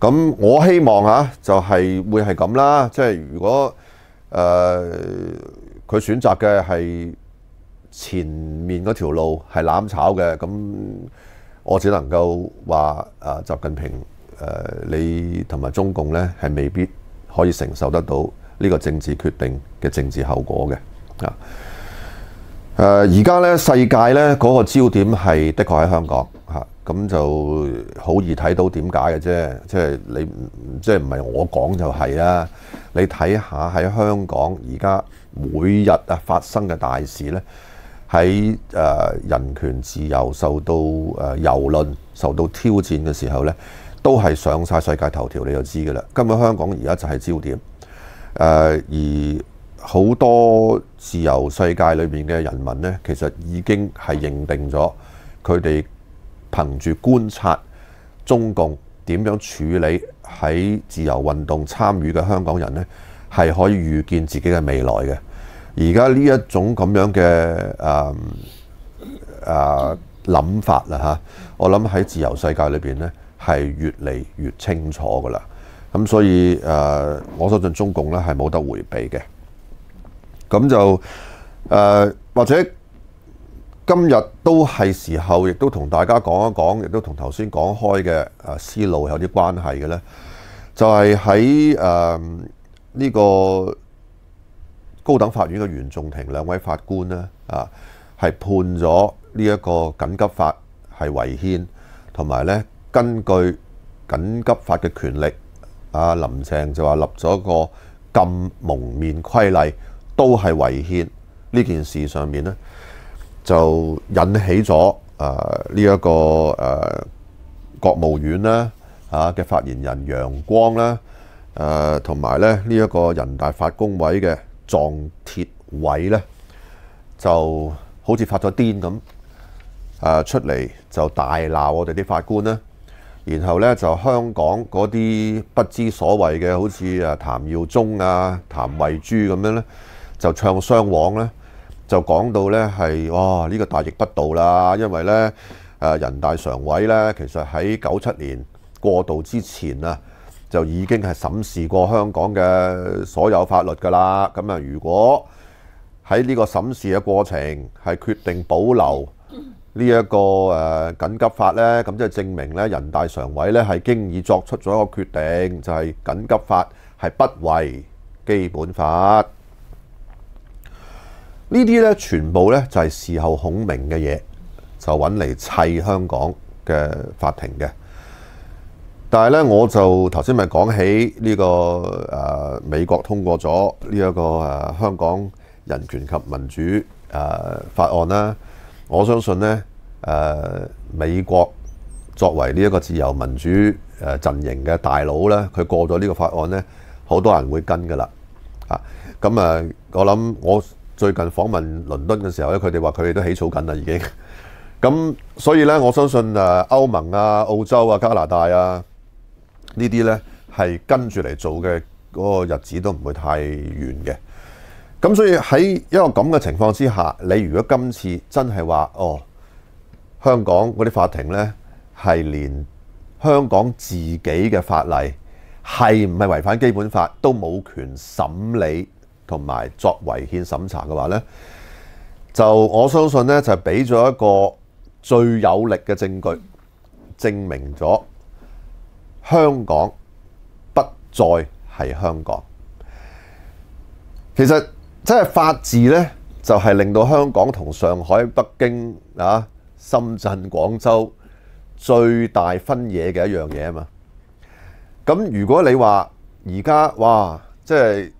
咁我希望啊，就係會係咁啦。即係如果誒佢選擇嘅係前面嗰條路係攬炒嘅，咁我只能夠話啊，習近平誒你同埋中共咧係未必可以承受得到呢個政治決定嘅政治後果嘅啊。誒而家咧世界咧嗰個焦點係的確喺香港嚇。咁就好易睇到點解嘅啫，即係你即係唔係我講就係啊？你睇下喺香港而家每日啊發生嘅大事咧，喺誒人權自由受到誒遊論受到挑戰嘅時候咧，都係上曬世界頭條，你就知噶啦。根本香港而家就係焦點誒，而好多自由世界裏面嘅人民咧，其實已經係認定咗佢哋。憑住觀察中共點樣處理喺自由運動參與嘅香港人咧，係可以預見自己嘅未來嘅。而家呢一種咁樣嘅誒誒諗法啦嚇，我諗喺自由世界裏邊咧係越嚟越清楚噶啦。咁所以誒，我相信中共咧係冇得迴避嘅。咁就誒或者。今日都係時候，亦都同大家講一講，亦都同頭先講開嘅啊思路有啲關係嘅咧，就係喺呢個高等法院嘅原仲庭兩位法官咧啊，係判咗呢一個緊急法係違憲，同埋咧根據緊急法嘅權力，阿林鄭就話立咗個禁蒙面規例都係違憲呢件事上面咧。就引起咗啊呢一個誒國務院啦啊嘅發言人楊光啦誒同埋咧呢一個人大法工委嘅撞鐵委咧就好似發咗癲咁誒出嚟就大鬧我哋啲法官啦，然後咧就香港嗰啲不知所謂嘅，好似誒譚耀宗啊、譚慧珠咁樣咧，就唱雙簧咧。就講到咧係哇呢個大逆不道啦，因為咧誒人大常委咧其實喺九七年過渡之前啊，就已經係審視過香港嘅所有法律噶啦。咁啊，如果喺呢個審視嘅過程係決定保留呢一個誒緊急法咧，咁即係證明咧人大常委咧係經已作出咗一個決定，就係緊急法係不違基本法。呢啲咧全部咧就係事後孔明嘅嘢，就揾嚟砌香港嘅法庭嘅。但係咧，我就頭先咪講起呢個誒美國通過咗呢一個誒香港人權及民主誒法案啦。我相信咧誒美國作為呢一個自由民主誒陣營嘅大佬呢，佢過咗呢個法案咧，好多人會跟噶啦咁啊，我諗我。最近訪問倫敦嘅時候咧，佢哋話佢哋都起草緊啦，已經。咁所以咧，我相信誒歐盟啊、澳洲啊、加拿大啊呢啲咧係跟住嚟做嘅，嗰個日子都唔會太遠嘅。咁所以喺一個咁嘅情況之下，你如果今次真係話哦，香港嗰啲法庭咧係連香港自己嘅法例係唔係違反基本法都冇權審理。同埋作為憲審查嘅話咧，就我相信咧就俾咗一個最有力嘅證據，證明咗香港不再係香港。其實即係法治咧，就係令到香港同上海、北京啊、深圳、廣州最大分野嘅一樣嘢啊嘛。咁如果你話而家哇，即係～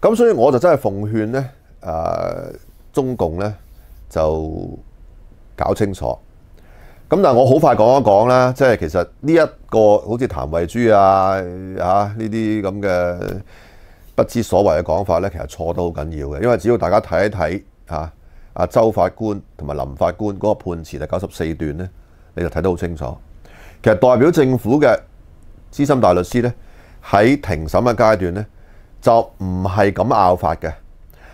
咁所以我就真係奉勸呢，誒中共呢，就搞清楚。咁但我好快講一講啦，即係其實呢一個好似譚慧珠啊，嚇呢啲咁嘅不知所謂嘅講法呢，其實錯得好緊要嘅。因為只要大家睇一睇嚇阿周法官同埋林法官嗰個判詞第九十四段呢，你就睇得好清楚。其實代表政府嘅資深大律師呢，喺庭審嘅階段呢。就唔係咁拗法嘅，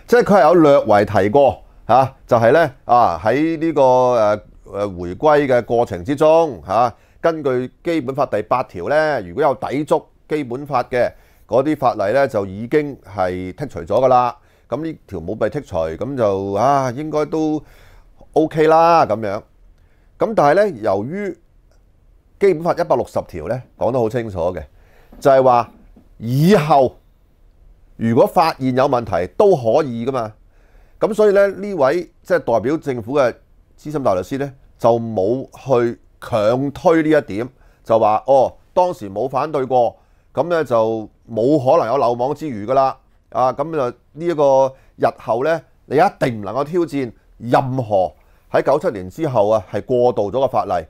即係佢係有略為提過嚇，就係咧啊喺呢個誒誒回歸嘅過程之中嚇，根據基本法第八條咧，如果有抵觸基本法嘅嗰啲法例咧，就已經係剔除咗噶啦。咁呢條冇被剔除，咁就啊應該都 OK 啦咁樣。咁但係咧，由於基本法一百六十條咧講得好清楚嘅，就係話以後。如果發現有問題都可以噶嘛，咁所以咧呢位即係代表政府嘅資深大律師咧就冇去強推呢一點，就話哦當時冇反對過，咁咧就冇可能有漏網之魚噶啦，啊咁啊呢一個日後咧你一定唔能夠挑戰任何喺九七年之後啊係過渡咗嘅法例，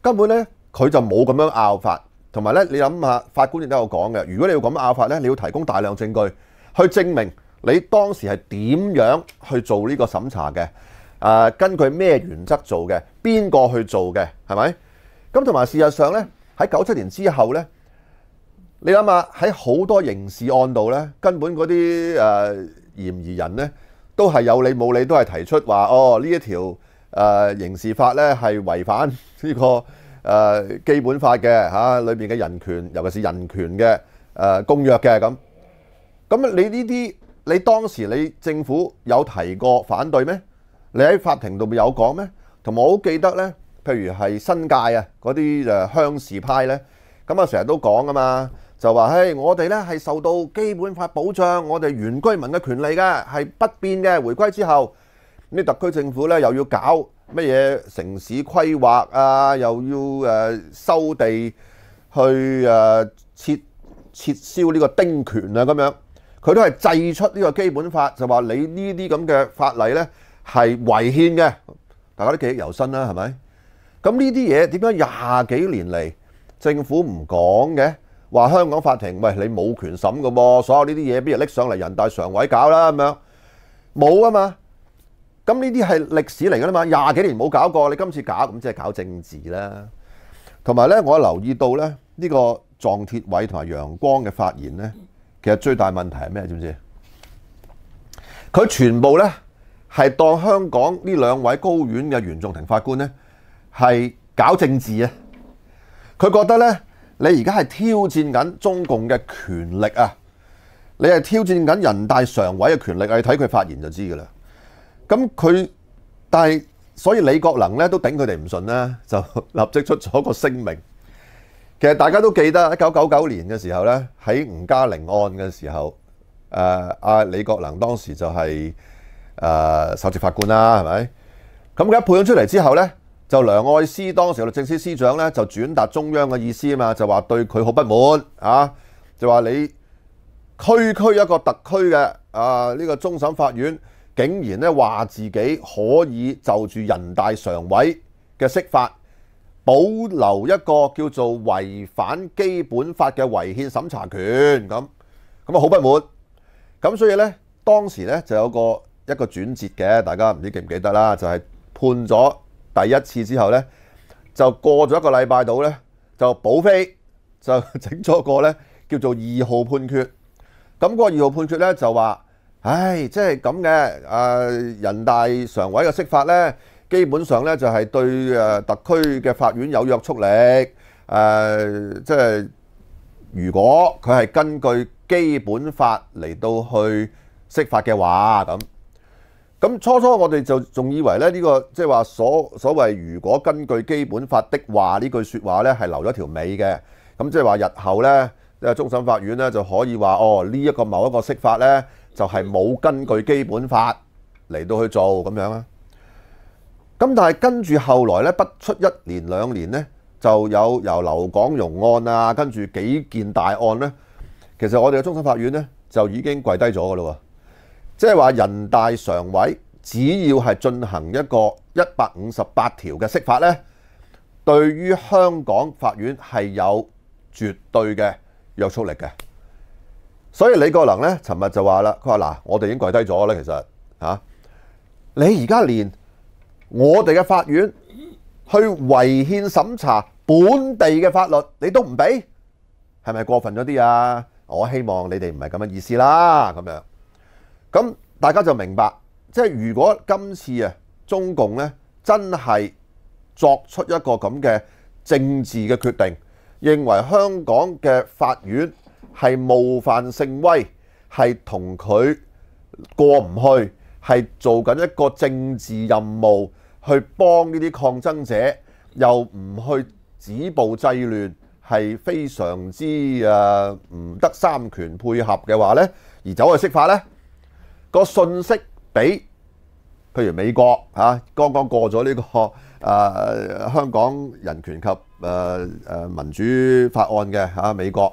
根本咧佢就冇咁樣拗法。同埋咧，你諗下，法官亦都有講嘅。如果你要咁拗法咧，你要提供大量證據去證明你當時係點樣去做呢個審查嘅。誒，根據咩原則做嘅？邊個去做嘅？係咪？咁同埋事實上咧，喺九七年之後咧，你諗下喺好多刑事案度咧，根本嗰啲誒嫌疑人咧，都係有理冇理都係提出話，哦呢一條誒刑事法咧係違反呢個。誒基本法嘅嚇，裏邊嘅人權，尤其是人權嘅誒公約嘅咁。咁你呢啲你當時你政府有提過反對咩？你喺法庭度有講咩？同埋我好記得咧，譬如係新界啊嗰啲誒鄉事派咧，咁啊成日都講噶嘛，就話嘿，我哋咧係受到基本法保障，我哋原居民嘅權利嘅係不變嘅。回歸之後，呢特區政府咧又要搞。乜嘢城市規劃啊，又要誒收地去誒撤撤銷呢個丁權啊咁樣，佢都係制出呢個基本法，就話你呢啲咁嘅法例咧係違憲嘅，大家都記憶猶新啦，係咪？咁呢啲嘢點解廿幾年嚟政府唔講嘅？話香港法庭，喂你冇權審噶喎，所有呢啲嘢邊日拎上嚟人大常委搞啦咁樣，冇啊嘛。咁呢啲係歷史嚟㗎啦嘛，廿幾年冇搞過，你今次搞咁即係搞政治啦。同埋呢，我留意到咧呢個撞鐵位同埋陽光嘅發言呢，其實最大問題係咩？知唔知？佢全部呢，係當香港呢兩位高院嘅袁仲庭法官呢，係搞政治啊！佢覺得呢，你而家係挑戰緊中共嘅權力啊，你係挑戰緊人大常委嘅權力，你睇佢發言就知㗎啦。咁佢，但系所以李国能咧都顶佢哋唔顺啦，就立即出咗个声明。其实大家都记得一九九九年嘅时候咧，喺吴嘉玲案嘅时候，诶阿李国能当时就系诶首席法官啦，系咪？咁一判咗出嚟之后咧，就梁爱诗当时律政司司长咧就转达中央嘅意思啊嘛，就话对佢好不满啊，就话你区区一个特区嘅啊呢个终审法院。竟然咧話自己可以就住人大常委嘅釋法保留一個叫做違反基本法嘅違憲審查權，咁咁啊好不滿。咁所以咧當時咧就有個一個轉折嘅，大家唔知記唔記得啦？就係判咗第一次之後咧，就過咗一個禮拜度咧，就保飛就整咗個咧叫做二號判決。咁個二號判決咧就話。唉，即係咁嘅。啊，人大常委嘅釋法呢，基本上呢就係對誒特區嘅法院有約束力。誒，即係如果佢係根據基本法嚟到去釋法嘅話，咁咁初初我哋就仲以為咧呢個即係話所所謂如果根據基本法的話呢句説話呢係留咗條尾嘅。咁即係話日後即誒中審法院呢就可以話哦呢一個某一個釋法呢。就係冇根據基本法嚟到去做咁樣啊！咁但係跟住後來咧，不出一年兩年咧，就有由劉廣融案啊，跟住幾件大案咧，其實我哋嘅中審法院咧就已經跪低咗噶咯喎！即係話人大常委只要係進行一個一百五十八條嘅釋法咧，對於香港法院係有絕對嘅約束力嘅。所以李国能咧，寻日就话啦，佢话嗱，我哋已经跪低咗啦，其实吓，你而家连我哋嘅法院去违宪审查本地嘅法律，你都唔俾，系咪过分咗啲啊？我希望你哋唔系咁嘅意思啦，咁样，咁大家就明白，即系如果今次啊，中共咧真系作出一个咁嘅政治嘅决定，认为香港嘅法院。係冒犯聖威，係同佢過唔去，係做緊一個政治任務，去幫呢啲抗爭者，又唔去止暴制亂，係非常之誒唔得三權配合嘅話呢而走去釋法呢個信息俾譬如美國嚇，剛剛過咗呢個誒香港人權及誒誒民主法案嘅嚇美國。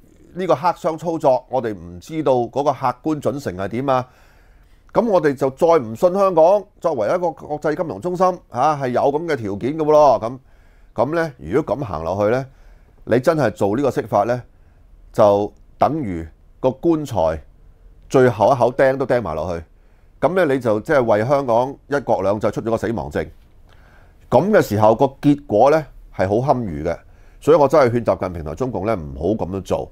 呢個黑箱操作，我哋唔知道嗰個客觀準成係點啊！咁我哋就再唔信香港作為一個國際金融中心，嚇係有咁嘅條件嘅喎！咁咁咧，如果咁行落去咧，你真係做呢個釋法咧，就等於個棺材最後一口釘都釘埋落去。咁咧你就即係為香港一國兩制出咗個死亡證。咁嘅時候個結果咧係好堪虞嘅，所以我真係勸習近平同中共咧唔好咁樣做。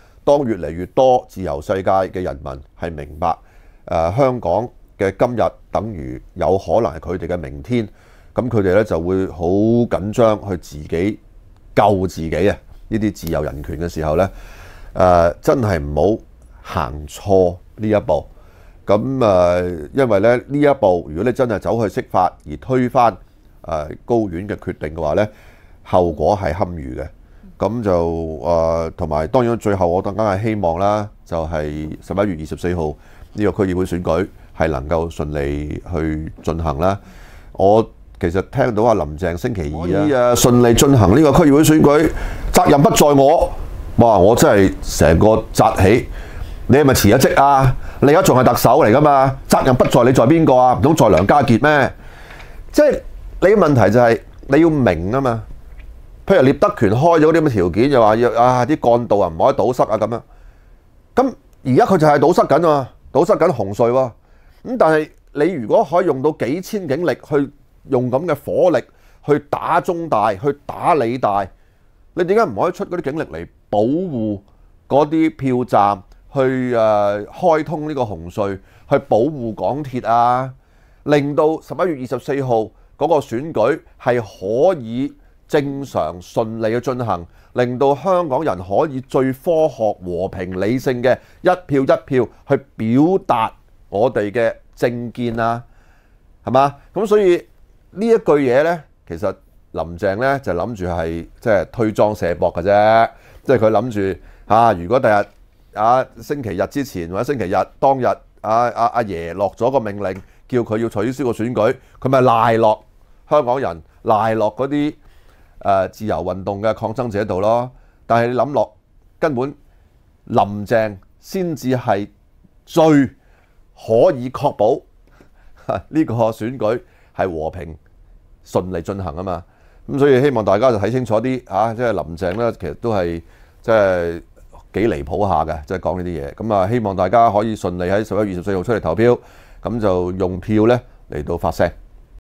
當越嚟越多自由世界嘅人民係明白誒香港嘅今日等於有可能係佢哋嘅明天，咁佢哋咧就會好緊張去自己救自己啊！呢啲自由人權嘅時候咧，誒真係唔好行錯呢一步。咁誒，因為咧呢一步，如果你真係走去釋法而推翻誒高院嘅決定嘅話咧，後果係堪預嘅。咁就誒，同埋當然最後，我更加係希望啦，就係十一月二十四號呢個區議會選舉係能夠順利去進行啦。我其實聽到阿林鄭星期二啊，順利進行呢個區議會選舉，責任不在我。哇！我真係成個扎起，你係咪辭咗職啊？你而家仲係特首嚟噶嘛？責任不在你，在邊個啊？唔通在梁家傑咩？即係你嘅問題就係你要明啊嘛。譬如聂德權開咗啲咁嘅條件，就話要啊啲幹道啊唔可以堵塞啊咁样。咁而家佢就係堵塞緊啊，堵塞緊紅隧喎。咁但係你如果可以用到幾千警力去用咁嘅火力去打中大、去打理大，你點解唔可以出嗰啲警力嚟保護嗰啲票站，去誒開通呢個紅隧，去保護港鐵啊，令到十一月二十四號嗰個選舉係可以？正常順利嘅進行，令到香港人可以最科學、和平、理性嘅一票一票去表達我哋嘅政見啊，係嘛？咁所以呢一句嘢呢，其實林鄭呢就諗住係即係推裝卸博嘅啫，即係佢諗住嚇。如果第日啊星期日之前或者星期日當日啊阿阿爺落咗個命令，叫佢要取消個選舉，佢咪賴落香港人賴落嗰啲。誒自由運動嘅抗爭者度咯，但係你諗落根本林鄭先至係最可以確保呢個選舉係和平順利進行啊嘛，咁所以希望大家就睇清楚啲嚇，即係林鄭咧，其實都係即係幾離譜下嘅，即係講呢啲嘢。咁啊，希望大家可以順利喺十一月十四號出嚟投票，咁就用票咧嚟到發聲。